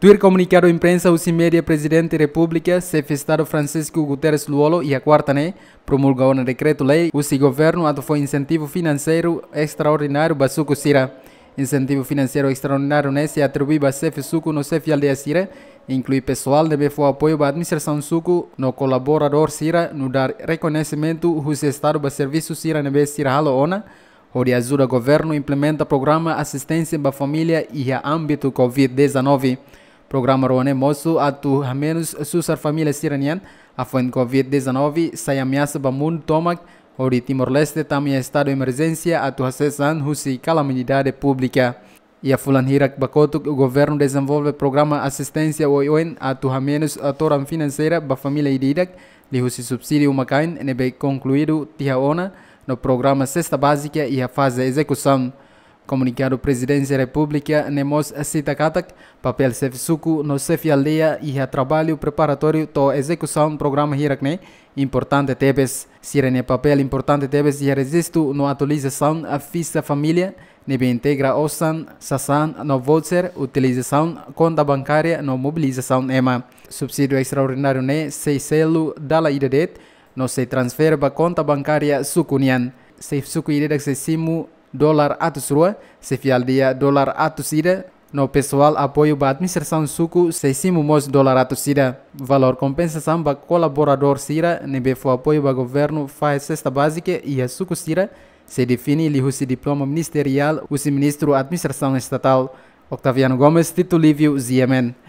Tuir comunicado à imprensa o media presidente da República, chefe Estado Francisco Guterres Luolo e a quarta né, promulgou um decreto-lei o governo ato foi incentivo financeiro extraordinário Basuco Sira. Incentivo financeiro extraordinário né, se é atribui a chefe Suco no chefe aldeia Sira, inclui pessoal deve foi apoio à administração Suco no colaborador Sira no dar reconhecimento o Estado para serviço Sira nebe Sira Halo Ona, onde ajuda o governo implementa programa assistência para família e a âmbito Covid-19 rone moço atu menos susar família a afon Covid-19 sai ameaça para mundo tomac ori Timor-Leste também estado de emergência atu acessan husi calamidade pública. E a fulan hirak bakotuk o governo desenvolve programa assistência OION atu menos atoran financeira para família ididak li husi subsídio makain nebe concluído tia ona no programa Cesta Básica e a fase execução. Comunicado presidência da República Nemos Sitakatak, papel Sefisuku no Sefialeia e a trabalho preparatório to execução do programa Hirakne, importante tebes, sirene papel importante tebes e resisto no atualização a fissa família, nebe integra OSAN, SASAN no voucher, utilização conta bancária no mobilização EMA, subsídio extraordinário ne, sei selo dala idedet, no se transfer ba conta bancária sucunian, se sucuire se simu dólar atos rua, se fial dia dólar atos ida, no pessoal apoio ba administração suku seisimo mos dólar atos ida. Valor compensação ba colaborador sira, nebe fo apoio ba governo faz cesta básica e a suku sira, se define husi diploma ministerial husi ministro administração estatal. Octaviano Gomes, Tito Livio, Ziemen